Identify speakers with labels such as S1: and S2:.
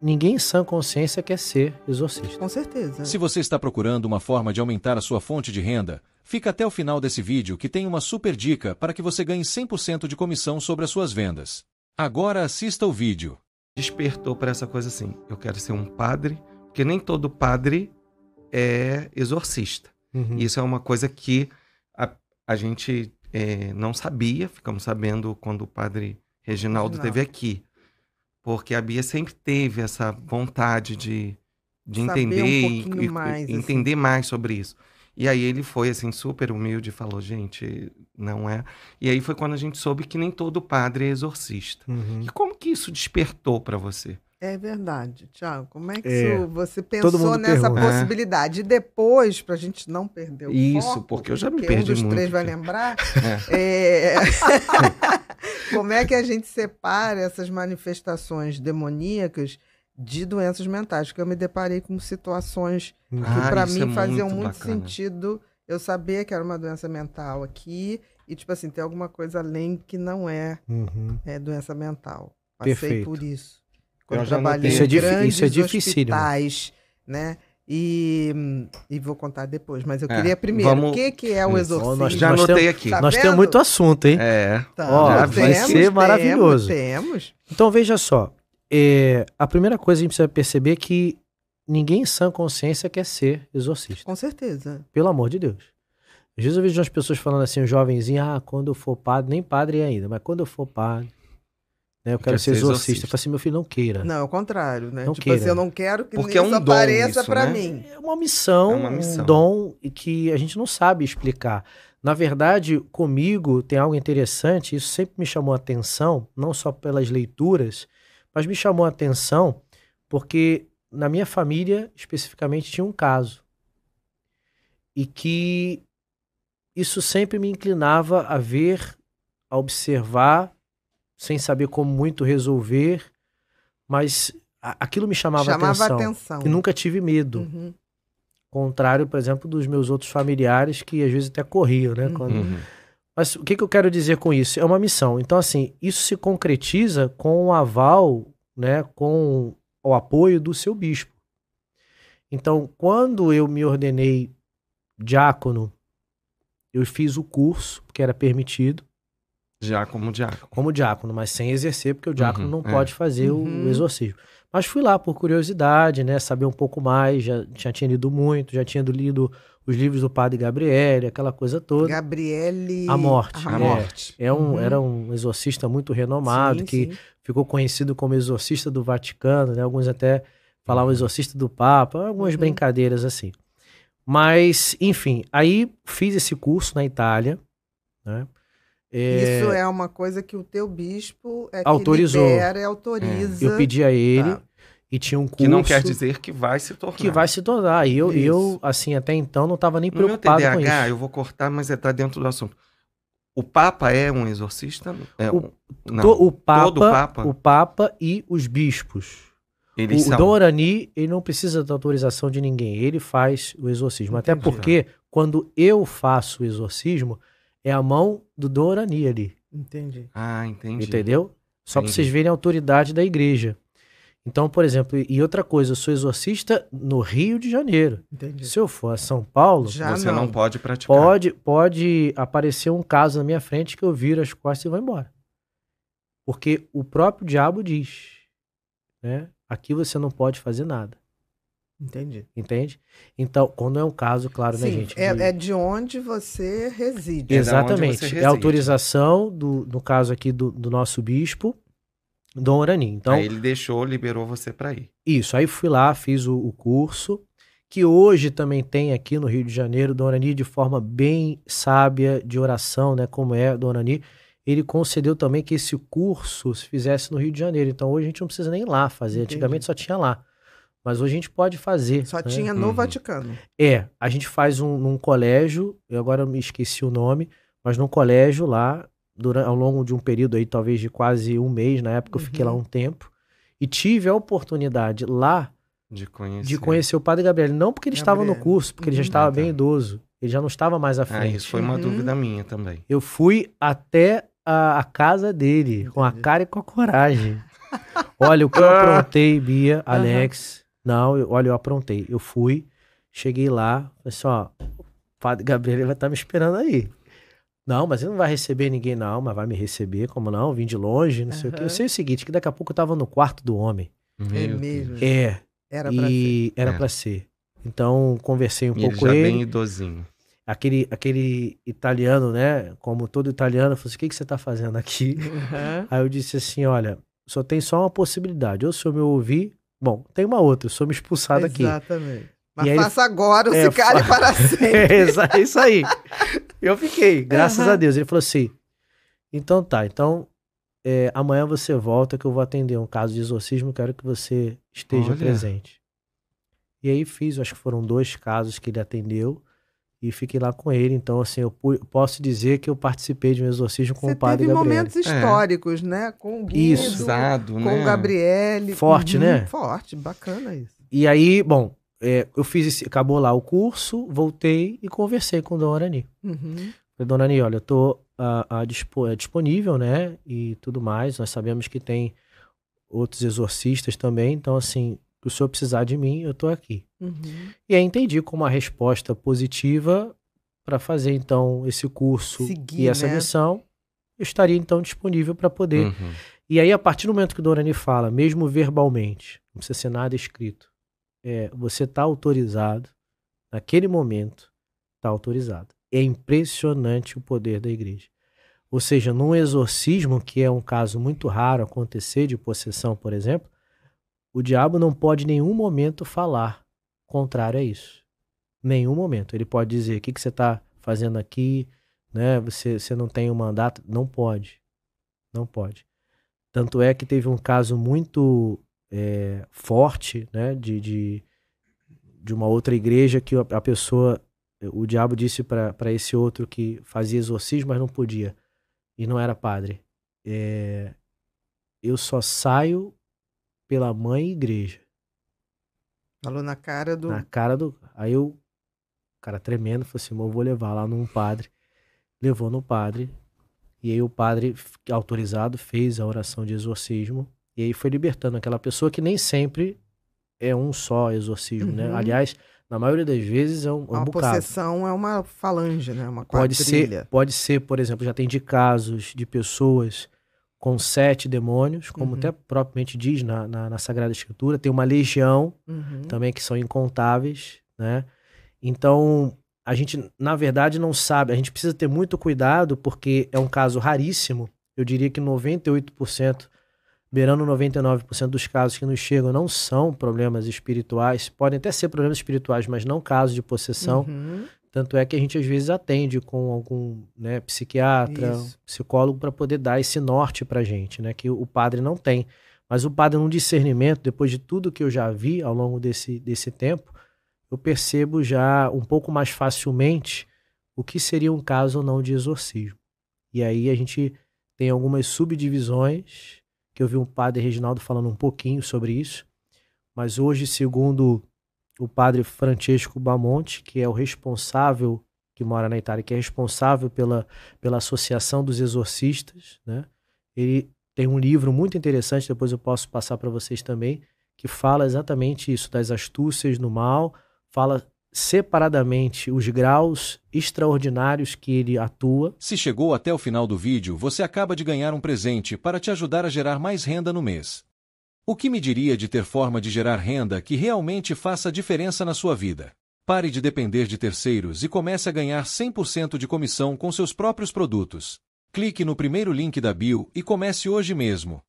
S1: Ninguém em sã consciência quer ser exorcista. Com certeza. Se você está procurando uma forma de aumentar a sua fonte de renda, fica até o final desse vídeo que tem uma super dica para que você ganhe 100%
S2: de comissão sobre as suas vendas. Agora assista o vídeo. Despertou para essa coisa assim, eu quero ser um padre, porque nem todo padre é exorcista. Uhum. Isso é uma coisa que a, a gente é, não sabia, ficamos sabendo quando o padre Reginaldo, Reginaldo. teve aqui. Porque a Bia sempre teve essa vontade de, de entender um e, mais, assim. entender assim. mais sobre isso. E aí ele foi assim super humilde e falou, gente, não é. E aí foi quando a gente soube que nem todo padre é exorcista. Uhum. E como que isso despertou para você? É verdade, Tiago. Como é que é, você pensou nessa pergunta. Né? possibilidade? É. E depois, para a gente não perder o Isso, foco, porque eu já me perdi um dos muito. três vai lembrar. É. é como é que a gente separa essas manifestações demoníacas de doenças mentais? Porque eu me deparei com situações ah, que para mim é faziam muito, muito sentido. Eu sabia que era uma doença mental aqui e tipo assim tem alguma coisa além que não é, uhum. É, doença mental. Passei Perfeito. por isso. Quando eu trabalhei é isso é grandes isso é difícil, hospitais, né? E, e vou contar depois, mas eu é, queria primeiro, vamos... o que, que é o exorcismo? Nós, já anotei aqui. Tá nós vendo? temos muito
S1: assunto, hein? É. Então, vai temos, ser maravilhoso. Temos, temos. Então veja só, é, a primeira coisa que a gente precisa perceber é que ninguém em sã consciência quer ser exorcista. Com
S2: certeza.
S1: Pelo amor de Deus. Às vezes eu vejo umas pessoas falando assim, um jovenzinho, ah, quando eu for padre, nem padre é ainda, mas quando eu for padre, né? Eu quero ser exorcista. exorcista. Eu falei assim, meu filho, não queira.
S2: Não, é o contrário, né? Não tipo assim, queira. assim, eu não quero que Porque isso é um apareça para né? mim. É uma
S1: missão, é uma missão, um dom que a gente não sabe explicar. Na verdade, comigo tem algo interessante, isso sempre me chamou a atenção, não só pelas leituras, mas me chamou a atenção porque na minha família, especificamente, tinha um caso. E que isso sempre me inclinava a ver, a observar sem saber como muito resolver, mas aquilo me chamava, chamava atenção. atenção. E nunca tive medo. Uhum. Contrário, por exemplo, dos meus outros familiares que às vezes até corriam, né? Uhum. Quando... Uhum. Mas o que, que eu quero dizer com isso? É uma missão. Então, assim, isso se concretiza com o aval, né? Com o apoio do seu bispo. Então, quando eu me ordenei diácono, eu fiz o curso, que era permitido, Diácono, diácono. Como diácono, mas sem exercer, porque o uhum, diácono uhum, não é. pode fazer uhum. o exorcismo. Mas fui lá por curiosidade, né? Saber um pouco mais, já, já tinha lido muito, já tinha lido os livros do padre Gabriele, aquela coisa toda. Gabriele... A Morte. A é, Morte. É um, uhum. Era um exorcista muito renomado, sim, que sim. ficou conhecido como exorcista do Vaticano, né? Alguns até falavam uhum. exorcista do Papa, algumas uhum. brincadeiras assim. Mas, enfim, aí fiz esse curso na Itália, né? É... Isso é
S2: uma coisa que o teu bispo é autorizou. libera é. autoriza. É. Eu pedi a ele tá.
S1: e tinha um curso... Que não quer dizer que vai se tornar. Que vai se tornar. E eu, eu assim, até então não estava nem no preocupado TDAH, com isso. eu
S2: vou cortar, mas está é, dentro do assunto. O Papa é um exorcista?
S1: É, o, não, o Papa, todo Papa? O Papa e os bispos. Eles o, são. o Dom Arani, ele não precisa da autorização de ninguém. Ele faz o exorcismo. Entendi. Até porque, quando eu faço o exorcismo é a mão do Dorani ali. Entendi. Ah, entendi. Entendeu? Só para vocês verem a autoridade da igreja. Então, por exemplo, e outra coisa, eu sou exorcista no Rio de Janeiro. Entendi. Se eu for a São Paulo, Já você não. não. pode praticar. Pode, pode aparecer um caso na minha frente que eu viro as costas e vou embora. Porque o próprio diabo diz, né? Aqui você não pode fazer nada. Entendi. Entende? Então, quando é um caso, claro, né, Sim, né, gente? É,
S2: é de onde você reside. É Exatamente. É, você reside. é
S1: autorização, do, no caso aqui, do, do nosso bispo, Dom Orani. Então, aí
S2: ele deixou, liberou você para ir.
S1: Isso. Aí fui lá, fiz o, o, curso, que hoje também tem aqui no Rio de Janeiro, Dom Orani, de forma bem sábia, de oração, né? Como é, Dom Orani. Ele concedeu também que esse curso se fizesse no Rio de Janeiro. Então, hoje a gente não precisa nem ir lá fazer. Entendi. Antigamente só tinha lá. Mas hoje a gente pode fazer. Só né? tinha no uhum. Vaticano. É, a gente faz um, num colégio, eu agora me esqueci o nome, mas num colégio lá, durante, ao longo de um período aí, talvez de quase um mês, na época uhum. eu fiquei lá uhum. um tempo, e tive a oportunidade lá
S2: de conhecer, de
S1: conhecer o padre Gabriel. Não porque ele Gabriel. estava no curso, porque uhum. ele já uhum. estava tá. bem idoso. Ele já não estava mais à ah, frente. Ah, isso foi uma uhum. dúvida minha também. Eu fui até a, a casa dele, Entendi. com a cara e com a coragem. Olha, o que eu aprontei, Bia, Alex não, eu, olha, eu aprontei. Eu fui, cheguei lá, falei assim, ó, o padre Gabriel vai estar tá me esperando aí. Não, mas ele não vai receber ninguém, não, mas vai me receber, como não? Vim de longe, não uhum. sei o quê. Eu sei o seguinte, que daqui a pouco eu tava no quarto do homem. Meu é mesmo? É. Era pra e ser. Era é. pra ser. Então, conversei um e pouco ele já com bem idosinho. Aquele, aquele italiano, né? Como todo italiano, falou assim, o que, que você tá fazendo aqui? Uhum. Aí eu disse assim, olha, só tem só uma possibilidade. Ou se eu me ouvir, Bom, tem uma outra, eu sou expulsado aqui. Exatamente. Mas faça agora, é, se fa... para sempre. É, é isso aí. Eu fiquei, graças uhum. a Deus. Ele falou assim: então tá, então é, amanhã você volta que eu vou atender um caso de exorcismo, quero que você esteja Olha. presente. E aí fiz, acho que foram dois casos que ele atendeu e fiquei lá com ele. Então, assim, eu posso dizer que eu participei de um exorcismo com Você o padre teve Gabriel. momentos é. históricos,
S2: é. né? Com o Guido, isso. Exato, com né? o Gabriel. Forte, uhum. né? Forte, bacana isso.
S1: E aí, bom, é, eu fiz esse, acabou lá o curso, voltei e conversei com Dona Arani. Uhum. Falei, Dona Arani, olha, eu tô a, a dispo, é disponível, né? E tudo mais. Nós sabemos que tem outros exorcistas também. Então, assim, se o senhor precisar de mim, eu estou aqui. Uhum. E aí entendi como uma resposta positiva para fazer então esse curso Seguir, e essa né? missão, eu estaria então disponível para poder. Uhum. E aí, a partir do momento que Dorani fala, mesmo verbalmente, não precisa ser nada escrito, é, você está autorizado, naquele momento, está autorizado. É impressionante o poder da igreja. Ou seja, num exorcismo, que é um caso muito raro acontecer de possessão, por exemplo, o diabo não pode em nenhum momento falar contrário a isso. Nenhum momento. Ele pode dizer: o que, que você está fazendo aqui? Né? Você, você não tem um mandato? Não pode. Não pode. Tanto é que teve um caso muito é, forte né? de, de, de uma outra igreja que a pessoa, o diabo disse para esse outro que fazia exorcismo, mas não podia e não era padre. É, eu só saio pela mãe e igreja.
S2: Falou na cara
S1: do. Na cara do. Aí eu, cara tremendo, falou assim: eu vou levar lá num padre. Levou no padre. E aí o padre, autorizado, fez a oração de exorcismo. E aí foi libertando aquela pessoa que nem sempre é um só exorcismo, né? uhum. né? Aliás, na maioria das vezes é um, é um uma bocado.
S2: possessão é uma falange, né? Uma quadrilha.
S1: Pode ser, pode ser, por exemplo, já tem de casos de pessoas com sete demônios, como uhum. até propriamente diz na, na, na, Sagrada Escritura. Tem uma legião uhum. também que são incontáveis, né? Então, a gente, na verdade, não sabe. A gente precisa ter muito cuidado porque é um caso raríssimo. Eu diria que 98%, beirando 99% dos casos que nos chegam não são problemas espirituais. Podem até ser problemas espirituais, mas não casos de possessão. Uhum. Tanto é que a gente às vezes atende com algum né, psiquiatra, psicólogo para poder dar esse norte para a gente, né? Que o padre não tem. Mas o padre, num discernimento, depois de tudo que eu já vi ao longo desse, desse tempo, eu percebo já um pouco mais facilmente o que seria um caso ou não de exorcismo. E aí a gente tem algumas subdivisões, que eu vi um padre Reginaldo falando um pouquinho sobre isso, mas hoje, segundo o padre Francesco Bamonte, que é o responsável, que mora na Itália, que é responsável pela, pela Associação dos Exorcistas, né? Ele tem um livro muito interessante, depois eu posso passar para vocês também, que fala exatamente isso, das astúcias no mal, fala separadamente os graus extraordinários que ele atua. Se chegou até o final do vídeo, você acaba de ganhar um presente para te ajudar a gerar mais renda no mês. O que me diria de ter forma de gerar renda que realmente faça diferença na sua vida? Pare de depender de terceiros e comece a ganhar 100% de comissão com seus próprios produtos. Clique no primeiro link da bio e comece hoje mesmo.